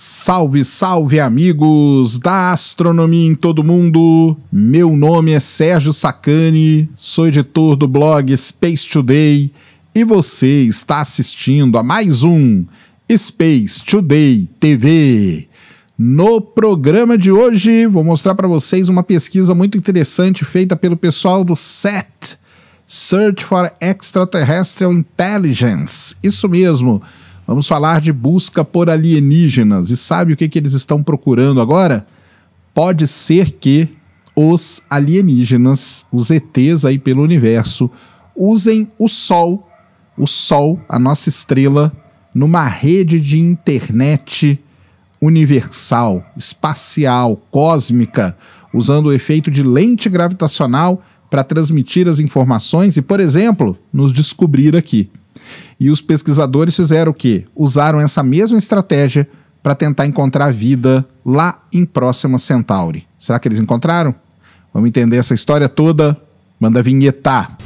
Salve, salve amigos da astronomia em todo mundo. Meu nome é Sérgio Sacani, sou editor do blog Space Today e você está assistindo a mais um Space Today TV. No programa de hoje, vou mostrar para vocês uma pesquisa muito interessante feita pelo pessoal do SET, Search for Extraterrestrial Intelligence. Isso mesmo Vamos falar de busca por alienígenas. E sabe o que, que eles estão procurando agora? Pode ser que os alienígenas, os ETs aí pelo universo, usem o Sol, o Sol, a nossa estrela, numa rede de internet universal, espacial, cósmica, usando o efeito de lente gravitacional para transmitir as informações e, por exemplo, nos descobrir aqui. E os pesquisadores fizeram o quê? Usaram essa mesma estratégia para tentar encontrar vida lá em Próxima Centauri. Será que eles encontraram? Vamos entender essa história toda? Manda vinhetar!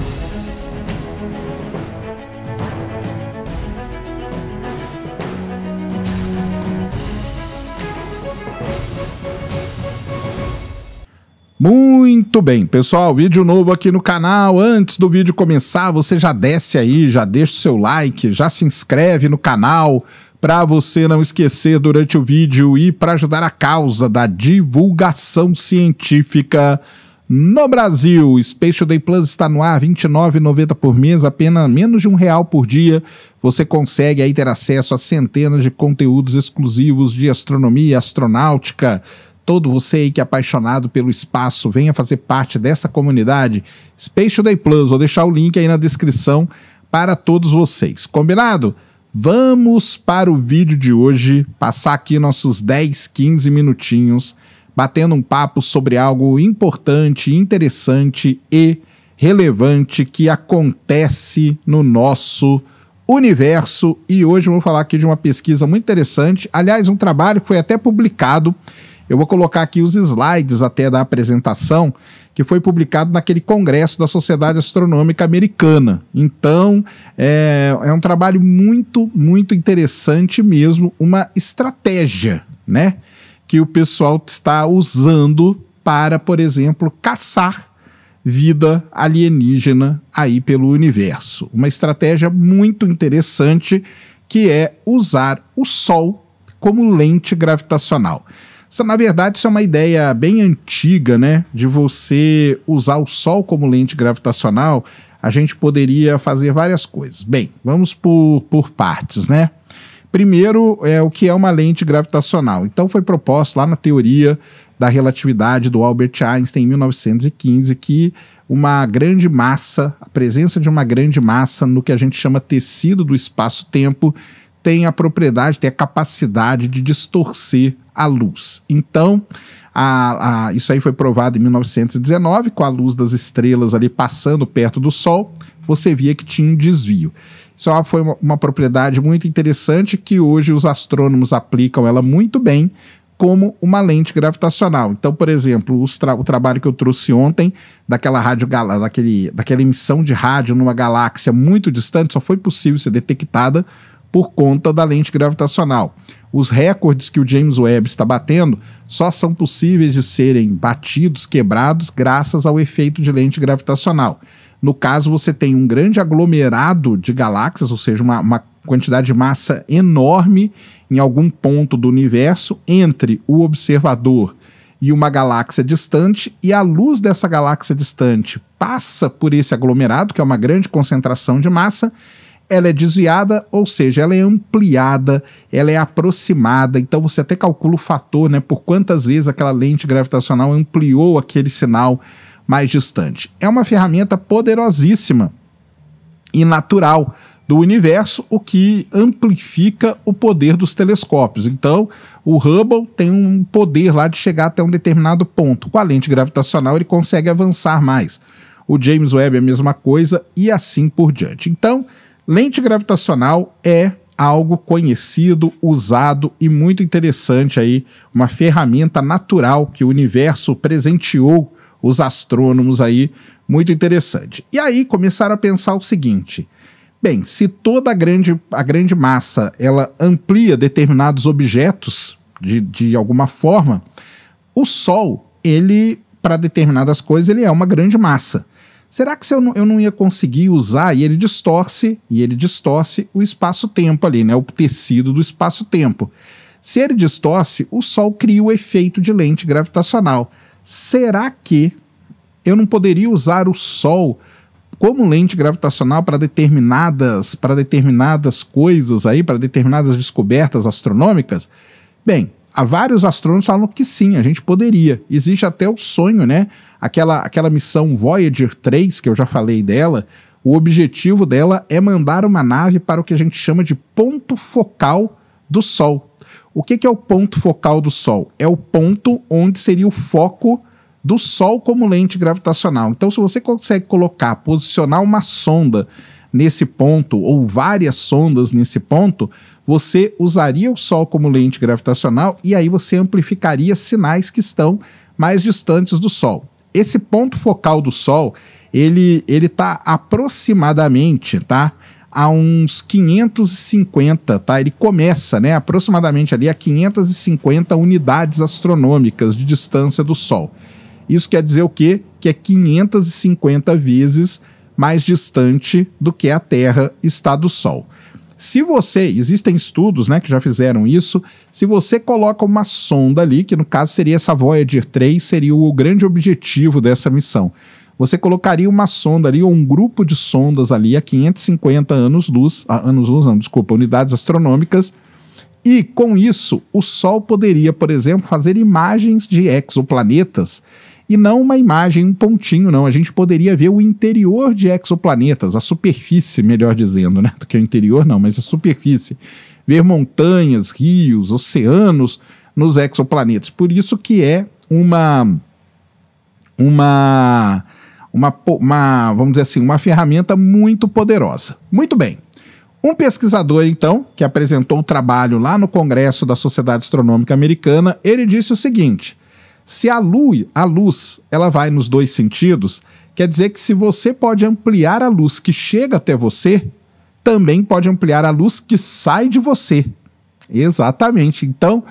Muito bem, pessoal, vídeo novo aqui no canal. Antes do vídeo começar, você já desce aí, já deixa o seu like, já se inscreve no canal para você não esquecer durante o vídeo e para ajudar a causa da divulgação científica no Brasil. Space Today Plus está no ar, R$ 29,90 por mês, apenas menos de um real por dia. Você consegue aí ter acesso a centenas de conteúdos exclusivos de astronomia, e astronáutica, todo você aí que é apaixonado pelo espaço, venha fazer parte dessa comunidade Space Today Plus. Vou deixar o link aí na descrição para todos vocês. Combinado? Vamos para o vídeo de hoje, passar aqui nossos 10, 15 minutinhos batendo um papo sobre algo importante, interessante e relevante que acontece no nosso universo. E hoje eu vou falar aqui de uma pesquisa muito interessante, aliás, um trabalho que foi até publicado eu vou colocar aqui os slides até da apresentação que foi publicado naquele congresso da Sociedade Astronômica Americana. Então, é, é um trabalho muito, muito interessante mesmo, uma estratégia, né? Que o pessoal está usando para, por exemplo, caçar vida alienígena aí pelo universo. Uma estratégia muito interessante que é usar o Sol como lente gravitacional. Isso, na verdade, isso é uma ideia bem antiga, né? De você usar o Sol como lente gravitacional, a gente poderia fazer várias coisas. Bem, vamos por, por partes, né? Primeiro, é o que é uma lente gravitacional. Então, foi proposto lá na teoria da relatividade do Albert Einstein em 1915 que uma grande massa, a presença de uma grande massa no que a gente chama tecido do espaço-tempo, tem a propriedade, tem a capacidade de distorcer a luz. Então, a, a, isso aí foi provado em 1919, com a luz das estrelas ali passando perto do Sol, você via que tinha um desvio. Isso é foi uma, uma propriedade muito interessante que hoje os astrônomos aplicam ela muito bem como uma lente gravitacional. Então, por exemplo, tra o trabalho que eu trouxe ontem daquela rádio daquele, daquela emissão de rádio numa galáxia muito distante só foi possível ser detectada por conta da lente gravitacional os recordes que o James Webb está batendo só são possíveis de serem batidos, quebrados, graças ao efeito de lente gravitacional. No caso, você tem um grande aglomerado de galáxias, ou seja, uma, uma quantidade de massa enorme em algum ponto do universo entre o observador e uma galáxia distante, e a luz dessa galáxia distante passa por esse aglomerado, que é uma grande concentração de massa, ela é desviada, ou seja, ela é ampliada, ela é aproximada. Então você até calcula o fator, né, por quantas vezes aquela lente gravitacional ampliou aquele sinal mais distante. É uma ferramenta poderosíssima e natural do universo, o que amplifica o poder dos telescópios. Então, o Hubble tem um poder lá de chegar até um determinado ponto. Com a lente gravitacional, ele consegue avançar mais. O James Webb é a mesma coisa e assim por diante. Então, Lente gravitacional é algo conhecido, usado e muito interessante aí, uma ferramenta natural que o universo presenteou os astrônomos aí, muito interessante. E aí começaram a pensar o seguinte: bem, se toda a grande, a grande massa ela amplia determinados objetos de, de alguma forma, o Sol, ele, para determinadas coisas, ele é uma grande massa será que se eu não, eu não ia conseguir usar? E ele distorce, e ele distorce o espaço-tempo ali, né? O tecido do espaço-tempo. Se ele distorce, o Sol cria o efeito de lente gravitacional. Será que eu não poderia usar o Sol como lente gravitacional para determinadas, para determinadas coisas aí, para determinadas descobertas astronômicas? Bem, há vários astrônomos falam que sim, a gente poderia. Existe até o sonho, né? Aquela, aquela missão Voyager 3, que eu já falei dela, o objetivo dela é mandar uma nave para o que a gente chama de ponto focal do Sol. O que, que é o ponto focal do Sol? É o ponto onde seria o foco do Sol como lente gravitacional. Então, se você consegue colocar, posicionar uma sonda nesse ponto, ou várias sondas nesse ponto, você usaria o Sol como lente gravitacional e aí você amplificaria sinais que estão mais distantes do Sol. Esse ponto focal do Sol, ele ele está aproximadamente, tá? A uns 550, tá? Ele começa, né, aproximadamente ali a 550 unidades astronômicas de distância do Sol. Isso quer dizer o quê? Que é 550 vezes mais distante do que a Terra está do Sol. Se você, existem estudos né, que já fizeram isso, se você coloca uma sonda ali, que no caso seria essa Voyager 3, seria o grande objetivo dessa missão. Você colocaria uma sonda ali, ou um grupo de sondas ali a 550 anos-luz, anos-luz não, desculpa, unidades astronômicas, e com isso o Sol poderia, por exemplo, fazer imagens de exoplanetas e não uma imagem, um pontinho, não. A gente poderia ver o interior de exoplanetas, a superfície, melhor dizendo, né? Do que o interior, não, mas a superfície. Ver montanhas, rios, oceanos nos exoplanetas. Por isso que é uma. Uma. Uma, uma, vamos dizer assim, uma ferramenta muito poderosa. Muito bem. Um pesquisador, então, que apresentou o trabalho lá no Congresso da Sociedade Astronômica Americana, ele disse o seguinte: se a luz, a luz, ela vai nos dois sentidos, quer dizer que se você pode ampliar a luz que chega até você, também pode ampliar a luz que sai de você. Exatamente. Então,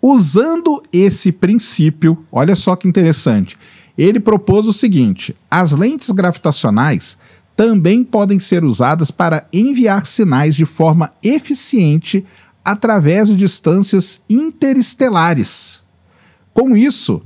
usando esse princípio, olha só que interessante. Ele propôs o seguinte: as lentes gravitacionais também podem ser usadas para enviar sinais de forma eficiente através de distâncias interestelares. Com isso,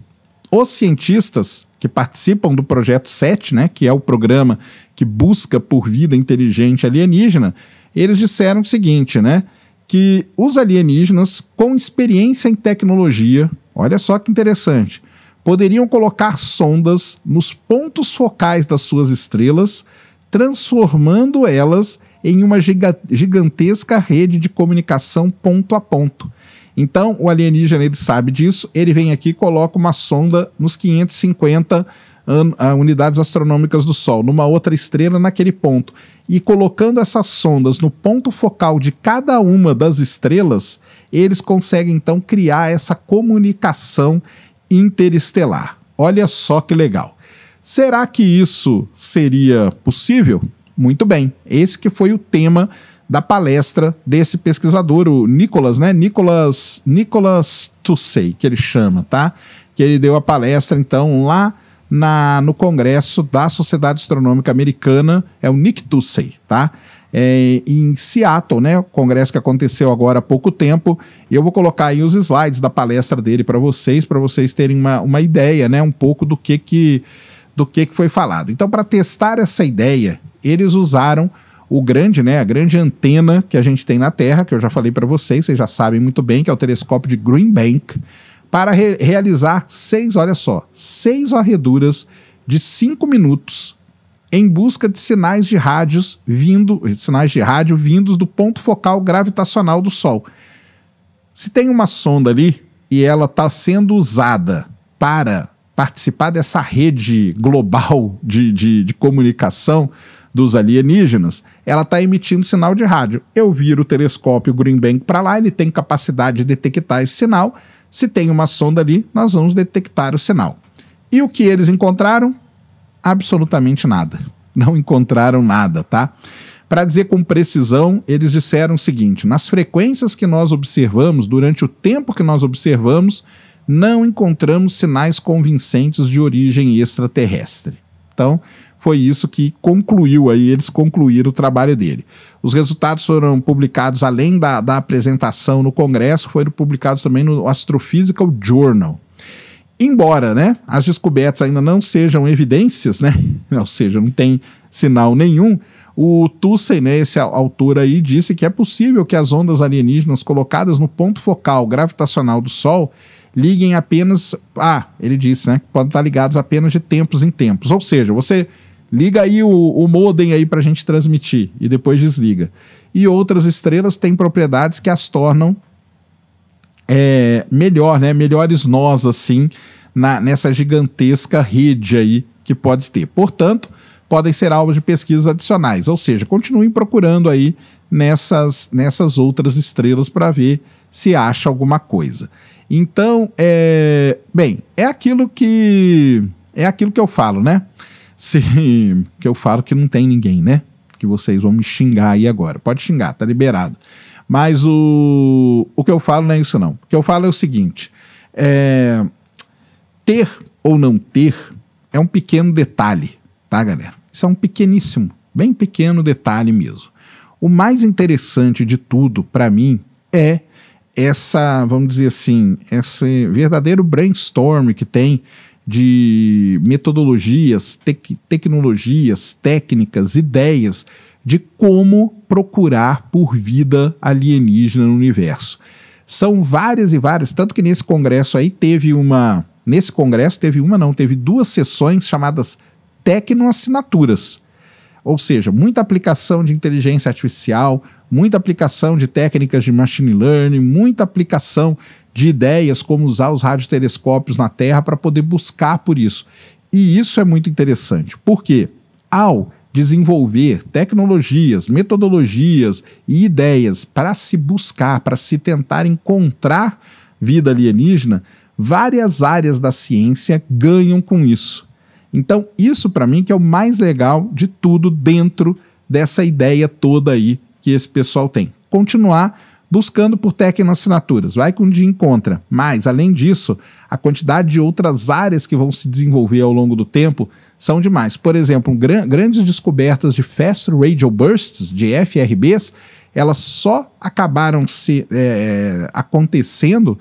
os cientistas que participam do projeto 7, né, que é o programa que busca por vida inteligente alienígena, eles disseram o seguinte, né, que os alienígenas com experiência em tecnologia, olha só que interessante, poderiam colocar sondas nos pontos focais das suas estrelas, transformando elas em uma gigantesca rede de comunicação ponto a ponto. Então, o alienígena ele sabe disso, ele vem aqui e coloca uma sonda nos 550 ah, unidades astronômicas do Sol, numa outra estrela naquele ponto. E colocando essas sondas no ponto focal de cada uma das estrelas, eles conseguem então criar essa comunicação interestelar. Olha só que legal. Será que isso seria possível? Muito bem. Esse que foi o tema da palestra desse pesquisador, o Nicolas, né? Nicolas, Nicolas Tussey, que ele chama, tá? Que ele deu a palestra, então, lá na, no Congresso da Sociedade Astronômica Americana, é o Nick Tussey, tá? É, em Seattle, né? Congresso que aconteceu agora há pouco tempo. E eu vou colocar aí os slides da palestra dele para vocês, para vocês terem uma, uma ideia, né? Um pouco do que que, do que, que foi falado. Então, para testar essa ideia eles usaram o grande, né, a grande antena que a gente tem na Terra, que eu já falei para vocês, vocês já sabem muito bem, que é o telescópio de Green Bank, para re realizar seis, olha só, seis arreduras de cinco minutos em busca de sinais de rádios vindo, sinais de rádio vindos do ponto focal gravitacional do Sol. Se tem uma sonda ali e ela está sendo usada para participar dessa rede global de, de, de comunicação, dos alienígenas, ela está emitindo sinal de rádio. Eu viro o telescópio Green Bank para lá, ele tem capacidade de detectar esse sinal. Se tem uma sonda ali, nós vamos detectar o sinal. E o que eles encontraram? Absolutamente nada. Não encontraram nada, tá? Para dizer com precisão, eles disseram o seguinte: nas frequências que nós observamos, durante o tempo que nós observamos, não encontramos sinais convincentes de origem extraterrestre. Então, foi isso que concluiu aí, eles concluíram o trabalho dele. Os resultados foram publicados, além da, da apresentação no Congresso, foram publicados também no Astrophysical Journal. Embora né, as descobertas ainda não sejam evidências, né, ou seja, não tem sinal nenhum, o Tussen, né, esse autor aí, disse que é possível que as ondas alienígenas colocadas no ponto focal gravitacional do Sol liguem apenas. Ah, ele disse, né? Que podem estar ligados apenas de tempos em tempos. Ou seja, você liga aí o, o modem aí para a gente transmitir e depois desliga. E outras estrelas têm propriedades que as tornam é, melhor, né? Melhores nós, assim, na, nessa gigantesca rede aí que pode ter. Portanto, podem ser alvos de pesquisas adicionais. Ou seja, continuem procurando aí nessas, nessas outras estrelas para ver se acha alguma coisa. Então, é, bem, é aquilo que é aquilo que eu falo, né? Se, que eu falo que não tem ninguém, né? Que vocês vão me xingar aí agora. Pode xingar, tá liberado. Mas o, o que eu falo não é isso, não. O que eu falo é o seguinte: é, ter ou não ter é um pequeno detalhe, tá, galera? Isso é um pequeníssimo, bem pequeno detalhe mesmo. O mais interessante de tudo, para mim, é essa, vamos dizer assim, esse verdadeiro brainstorm que tem de metodologias, tec tecnologias, técnicas, ideias de como procurar por vida alienígena no universo. São várias e várias, tanto que nesse congresso aí teve uma, nesse congresso teve uma não, teve duas sessões chamadas tecnoassinaturas. Ou seja, muita aplicação de inteligência artificial, muita aplicação de técnicas de machine learning, muita aplicação de ideias como usar os radiotelescópios na Terra para poder buscar por isso. E isso é muito interessante, porque ao desenvolver tecnologias, metodologias e ideias para se buscar, para se tentar encontrar vida alienígena, várias áreas da ciência ganham com isso. Então, isso para mim que é o mais legal de tudo dentro dessa ideia toda aí que esse pessoal tem. Continuar buscando por assinaturas, vai que um dia encontra. Mas, além disso, a quantidade de outras áreas que vão se desenvolver ao longo do tempo são demais. Por exemplo, grandes descobertas de Fast Radio Bursts, de FRBs, elas só acabaram se, é, acontecendo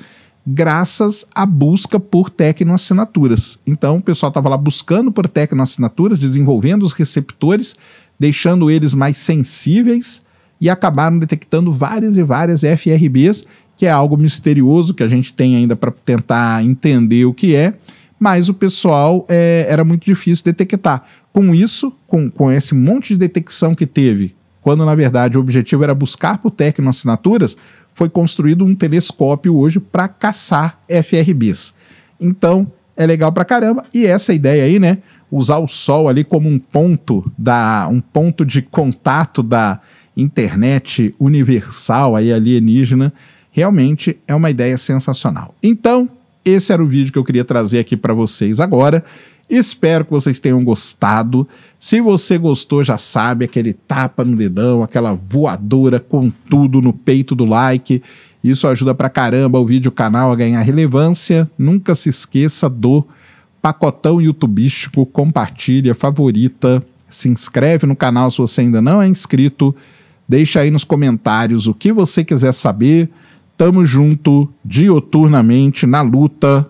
graças à busca por tecnoassinaturas. Então, o pessoal estava lá buscando por tecnoassinaturas, desenvolvendo os receptores, deixando eles mais sensíveis e acabaram detectando várias e várias FRBs, que é algo misterioso que a gente tem ainda para tentar entender o que é, mas o pessoal é, era muito difícil detectar. Com isso, com, com esse monte de detecção que teve, quando na verdade o objetivo era buscar por tecnoassinaturas, foi construído um telescópio hoje para caçar FRBs. Então, é legal pra caramba. E essa ideia aí, né? Usar o Sol ali como um ponto da um ponto de contato da internet universal aí alienígena, realmente é uma ideia sensacional. Então, esse era o vídeo que eu queria trazer aqui para vocês agora. Espero que vocês tenham gostado. Se você gostou, já sabe aquele tapa no dedão, aquela voadora com tudo no peito do like. Isso ajuda pra caramba o vídeo o canal a ganhar relevância. Nunca se esqueça do pacotão youtubístico, compartilha, favorita, se inscreve no canal se você ainda não é inscrito. Deixa aí nos comentários o que você quiser saber. Tamo junto, dioturnamente, na luta